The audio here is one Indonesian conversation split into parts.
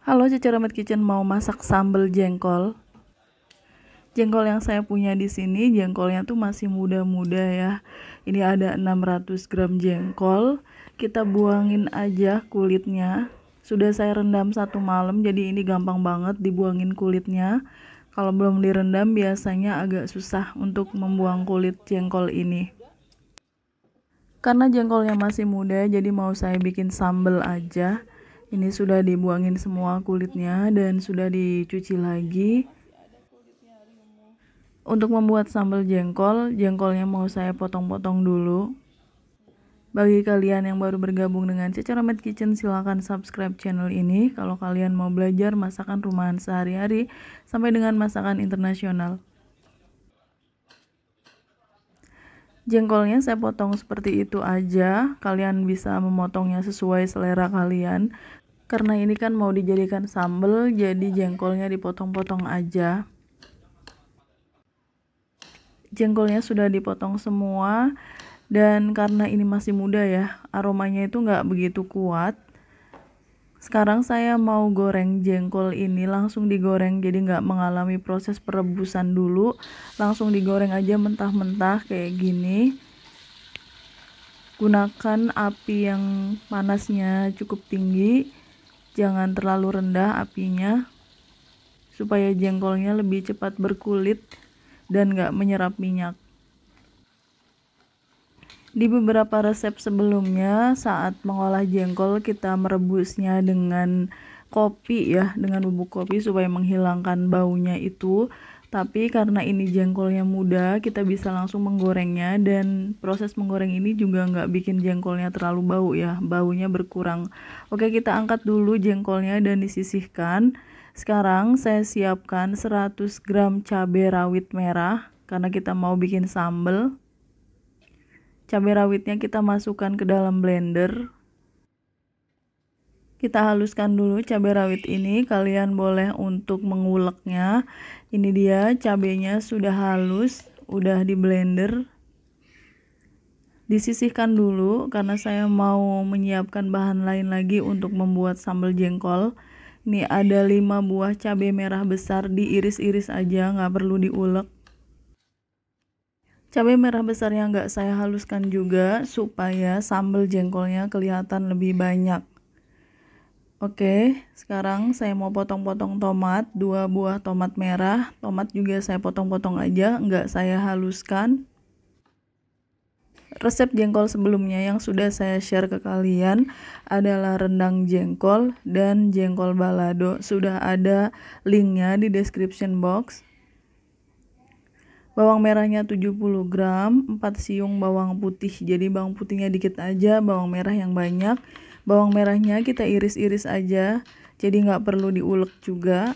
Halo Cici Remit Kitchen mau masak sambal jengkol. Jengkol yang saya punya di sini jengkolnya tuh masih muda-muda ya. Ini ada 600 gram jengkol. Kita buangin aja kulitnya. Sudah saya rendam satu malam jadi ini gampang banget dibuangin kulitnya. Kalau belum direndam biasanya agak susah untuk membuang kulit jengkol ini. Karena jengkolnya masih muda jadi mau saya bikin sambal aja ini sudah dibuangin semua kulitnya dan sudah dicuci lagi untuk membuat sambal jengkol jengkolnya mau saya potong-potong dulu bagi kalian yang baru bergabung dengan Ceceromit Kitchen silahkan subscribe channel ini kalau kalian mau belajar masakan rumahan sehari-hari sampai dengan masakan internasional jengkolnya saya potong seperti itu aja kalian bisa memotongnya sesuai selera kalian karena ini kan mau dijadikan sambal jadi jengkolnya dipotong-potong aja jengkolnya sudah dipotong semua dan karena ini masih muda ya aromanya itu nggak begitu kuat sekarang saya mau goreng jengkol ini langsung digoreng jadi nggak mengalami proses perebusan dulu langsung digoreng aja mentah-mentah kayak gini gunakan api yang panasnya cukup tinggi Jangan terlalu rendah apinya supaya jengkolnya lebih cepat berkulit dan gak menyerap minyak. Di beberapa resep sebelumnya, saat mengolah jengkol kita merebusnya dengan kopi ya, dengan bubuk kopi supaya menghilangkan baunya itu. Tapi karena ini jengkolnya muda, kita bisa langsung menggorengnya dan proses menggoreng ini juga nggak bikin jengkolnya terlalu bau ya, baunya berkurang. Oke, kita angkat dulu jengkolnya dan disisihkan. Sekarang saya siapkan 100 gram cabai rawit merah karena kita mau bikin sambal. Cabai rawitnya kita masukkan ke dalam blender kita haluskan dulu cabai rawit ini. Kalian boleh untuk menguleknya. Ini dia cabenya sudah halus, udah di blender. Disisihkan dulu karena saya mau menyiapkan bahan lain lagi untuk membuat sambal jengkol. ini ada 5 buah cabai merah besar diiris-iris aja, nggak perlu diulek. Cabai merah besar yang nggak saya haluskan juga supaya sambal jengkolnya kelihatan lebih banyak. Oke, sekarang saya mau potong-potong tomat, dua buah tomat merah. Tomat juga saya potong-potong aja, nggak saya haluskan. Resep jengkol sebelumnya yang sudah saya share ke kalian adalah rendang jengkol dan jengkol balado. Sudah ada linknya di description box. Bawang merahnya 70 gram, 4 siung bawang putih. Jadi bawang putihnya dikit aja, bawang merah yang banyak Bawang merahnya kita iris-iris aja, jadi nggak perlu diulek juga.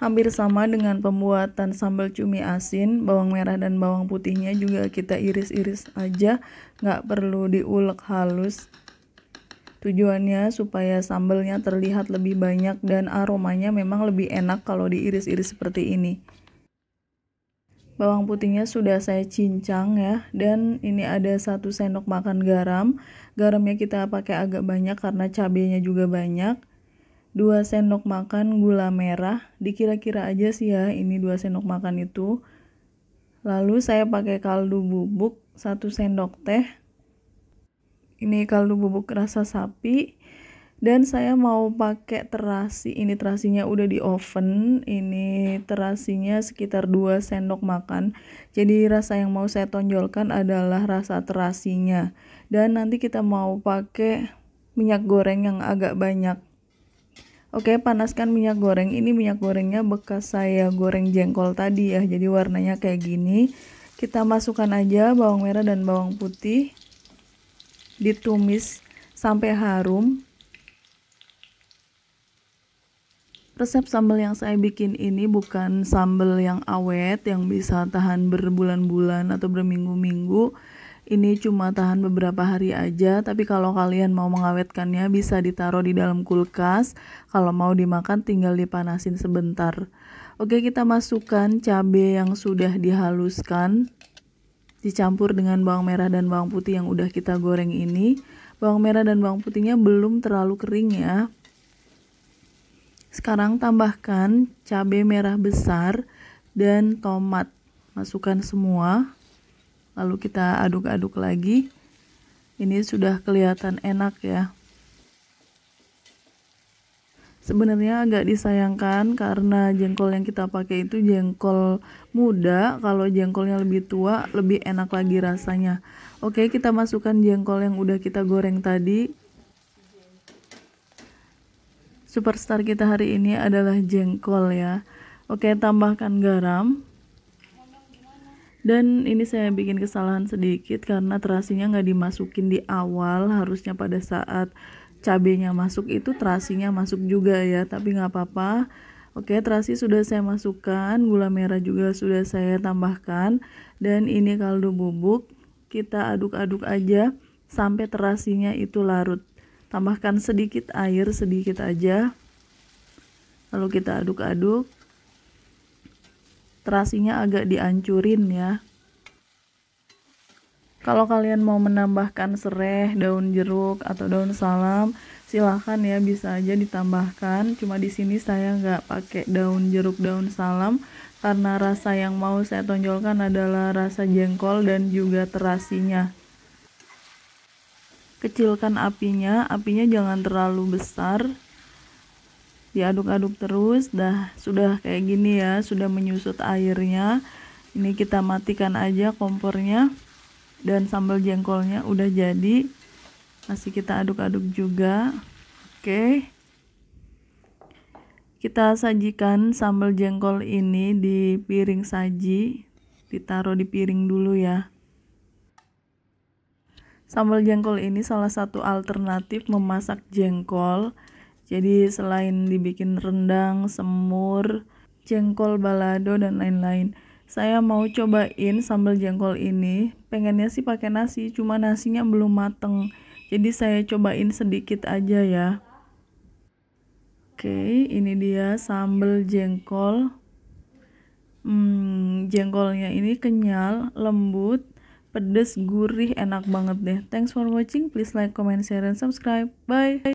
Hampir sama dengan pembuatan sambal cumi asin, bawang merah dan bawang putihnya juga kita iris-iris aja, nggak perlu diulek halus. Tujuannya supaya sambalnya terlihat lebih banyak dan aromanya memang lebih enak kalau diiris-iris seperti ini. Bawang putihnya sudah saya cincang ya dan ini ada satu sendok makan garam. Garamnya kita pakai agak banyak karena cabenya juga banyak. Dua sendok makan gula merah. Dikira-kira aja sih ya ini dua sendok makan itu. Lalu saya pakai kaldu bubuk satu sendok teh. Ini kaldu bubuk rasa sapi dan saya mau pakai terasi ini terasinya udah di oven ini terasinya sekitar 2 sendok makan jadi rasa yang mau saya tonjolkan adalah rasa terasinya dan nanti kita mau pakai minyak goreng yang agak banyak Oke, panaskan minyak goreng. Ini minyak gorengnya bekas saya goreng jengkol tadi ya. Jadi warnanya kayak gini. Kita masukkan aja bawang merah dan bawang putih. Ditumis sampai harum. Resep sambal yang saya bikin ini bukan sambal yang awet yang bisa tahan berbulan-bulan atau berminggu-minggu. Ini cuma tahan beberapa hari aja, tapi kalau kalian mau mengawetkannya bisa ditaruh di dalam kulkas. Kalau mau dimakan tinggal dipanasin sebentar. Oke, kita masukkan cabe yang sudah dihaluskan. Dicampur dengan bawang merah dan bawang putih yang udah kita goreng ini. Bawang merah dan bawang putihnya belum terlalu kering ya sekarang tambahkan cabai merah besar dan tomat. Masukkan semua. Lalu kita aduk-aduk lagi. Ini sudah kelihatan enak ya. Sebenarnya agak disayangkan karena jengkol yang kita pakai itu jengkol muda, kalau jengkolnya lebih tua lebih enak lagi rasanya. Oke, kita masukkan jengkol yang udah kita goreng tadi superstar kita hari ini adalah jengkol ya oke tambahkan garam dan ini saya bikin kesalahan sedikit karena terasinya nggak dimasukin di awal harusnya pada saat cabenya masuk itu terasinya masuk juga ya tapi nggak apa-apa Oke, terasi sudah saya masukkan, gula merah juga sudah saya tambahkan, dan ini kaldu bubuk. Kita aduk-aduk aja sampai terasinya itu larut tambahkan sedikit air sedikit aja lalu kita aduk-aduk terasinya agak diancurin ya kalau kalian mau menambahkan serai, daun jeruk atau daun salam, silahkan ya bisa aja ditambahkan. Cuma di sini saya nggak pakai daun jeruk, daun salam karena rasa yang mau saya tonjolkan adalah rasa jengkol dan juga terasinya kecilkan apinya apinya jangan terlalu besar diaduk-aduk terus dah sudah kayak gini ya sudah menyusut airnya ini kita matikan aja kompornya dan sambal jengkolnya udah jadi masih kita aduk-aduk juga oke kita sajikan sambal jengkol ini di piring saji ditaruh di piring dulu ya Sambal jengkol ini salah satu alternatif memasak jengkol. Jadi selain dibikin rendang, semur, jengkol balado dan lain-lain. Saya mau cobain sambal jengkol ini. Pengennya sih pakai nasi, cuma nasinya belum mateng. Jadi saya cobain sedikit aja ya. Oke, ini dia sambal jengkol. Hmm, jengkolnya ini kenyal, lembut, pedes gurih enak banget deh thanks for watching please like comment share and subscribe bye